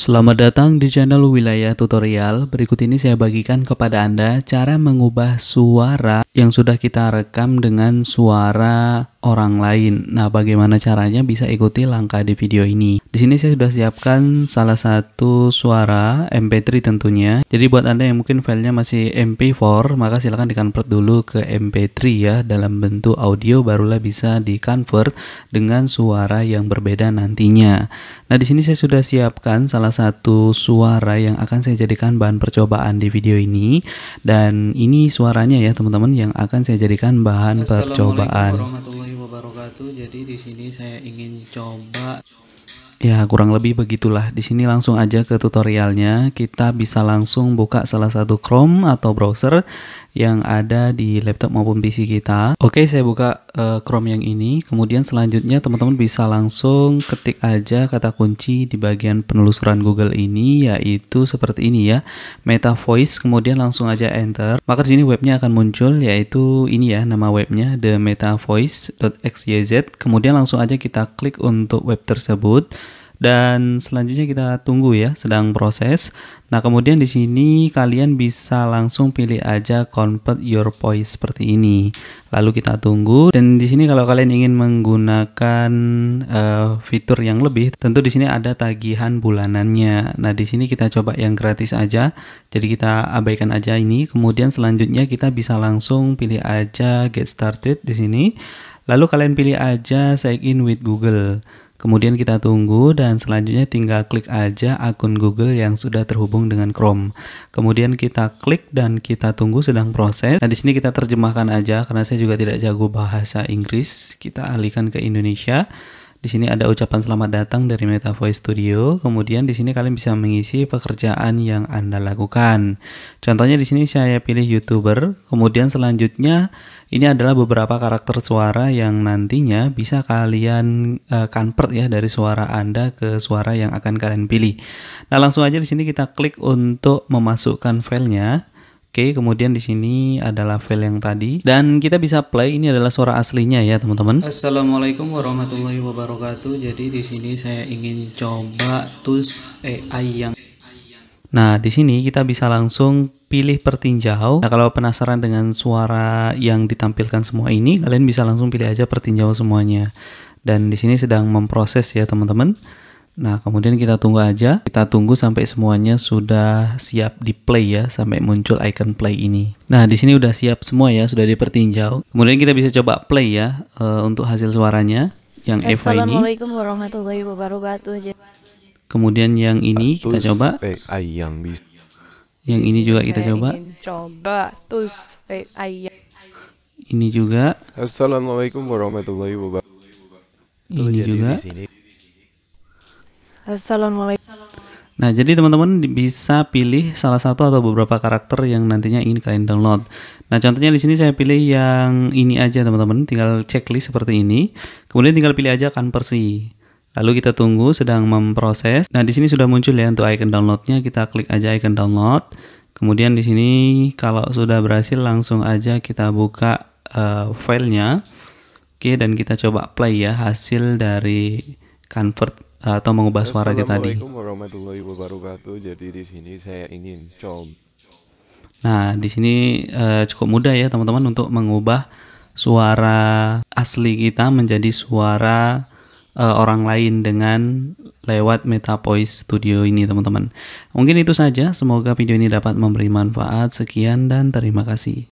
Selamat datang di channel Wilayah Tutorial. Berikut ini saya bagikan kepada Anda cara mengubah suara yang sudah kita rekam dengan suara orang lain. Nah, bagaimana caranya bisa ikuti langkah di video ini? Di sini saya sudah siapkan salah satu suara MP3 tentunya. Jadi buat Anda yang mungkin filenya masih MP4, maka silahkan dikonvert dulu ke MP3 ya dalam bentuk audio barulah bisa di-convert dengan suara yang berbeda nantinya. Nah, di sini saya sudah siapkan salah satu suara yang akan saya jadikan bahan percobaan di video ini dan ini suaranya ya teman-teman yang akan saya jadikan bahan percobaan tuh jadi di sini saya ingin coba Ya, kurang lebih begitulah. Di sini langsung aja ke tutorialnya. Kita bisa langsung buka salah satu Chrome atau browser yang ada di laptop maupun PC kita. Oke, saya buka uh, Chrome yang ini. Kemudian selanjutnya teman-teman bisa langsung ketik aja kata kunci di bagian penelusuran Google ini yaitu seperti ini ya, Meta Voice. Kemudian langsung aja enter. Maka di sini webnya akan muncul yaitu ini ya nama webnya the meta Kemudian langsung aja kita klik untuk web tersebut dan selanjutnya kita tunggu ya, sedang proses. Nah, kemudian di sini kalian bisa langsung pilih aja convert your voice seperti ini. Lalu kita tunggu dan di sini kalau kalian ingin menggunakan uh, fitur yang lebih, tentu di sini ada tagihan bulanannya. Nah, di sini kita coba yang gratis aja. Jadi kita abaikan aja ini. Kemudian selanjutnya kita bisa langsung pilih aja get started di sini. Lalu kalian pilih aja sign in with Google. Kemudian kita tunggu dan selanjutnya tinggal klik aja akun Google yang sudah terhubung dengan Chrome. Kemudian kita klik dan kita tunggu sedang proses. Nah, di sini kita terjemahkan aja karena saya juga tidak jago bahasa Inggris. Kita alihkan ke Indonesia. Di sini ada ucapan selamat datang dari Meta Studio. Kemudian di sini kalian bisa mengisi pekerjaan yang Anda lakukan. Contohnya di sini saya pilih YouTuber. Kemudian selanjutnya ini adalah beberapa karakter suara yang nantinya bisa kalian uh, convert ya dari suara Anda ke suara yang akan kalian pilih. Nah, langsung aja di sini kita klik untuk memasukkan filenya. Oke, kemudian di sini adalah file yang tadi dan kita bisa play ini adalah suara aslinya ya, teman-teman. Assalamualaikum warahmatullahi wabarakatuh. Jadi di sini saya ingin coba tools AI yang Nah, di sini kita bisa langsung pilih pertinjau. Nah, kalau penasaran dengan suara yang ditampilkan semua ini, kalian bisa langsung pilih aja pertinjau semuanya. Dan di sini sedang memproses ya, teman-teman. Nah, kemudian kita tunggu aja. Kita tunggu sampai semuanya sudah siap di play ya, sampai muncul icon play ini. Nah, di sini udah siap semua ya, sudah dipertinjau. Kemudian kita bisa coba play ya uh, untuk hasil suaranya yang Eva ini. Assalamualaikum warahmatullahi wabarakatuh. Kemudian yang ini kita coba. Eh, yang ini juga kita coba. Coba eh, Ini juga. Assalamualaikum warahmatullahi wabarakatuh. Ini juga. Assalamualaikum. Nah, jadi teman-teman bisa pilih salah satu atau beberapa karakter yang nantinya ingin kalian download. Nah, contohnya di sini saya pilih yang ini aja teman-teman, tinggal checklist seperti ini. Kemudian tinggal pilih aja kan versi, Lalu kita tunggu sedang memproses. Nah, di sini sudah muncul ya untuk icon downloadnya. Kita klik aja icon download. Kemudian di sini kalau sudah berhasil langsung aja kita buka uh, filenya. Oke, dan kita coba play ya hasil dari convert atau mengubah suara suaranya tadi. Assalamualaikum warahmatullahi wabarakatuh. Jadi di sini saya ingin com. Nah, di sini uh, cukup mudah ya teman-teman untuk mengubah suara asli kita menjadi suara uh, orang lain dengan lewat MetaVoice Studio ini teman-teman. Mungkin itu saja, semoga video ini dapat memberi manfaat. Sekian dan terima kasih.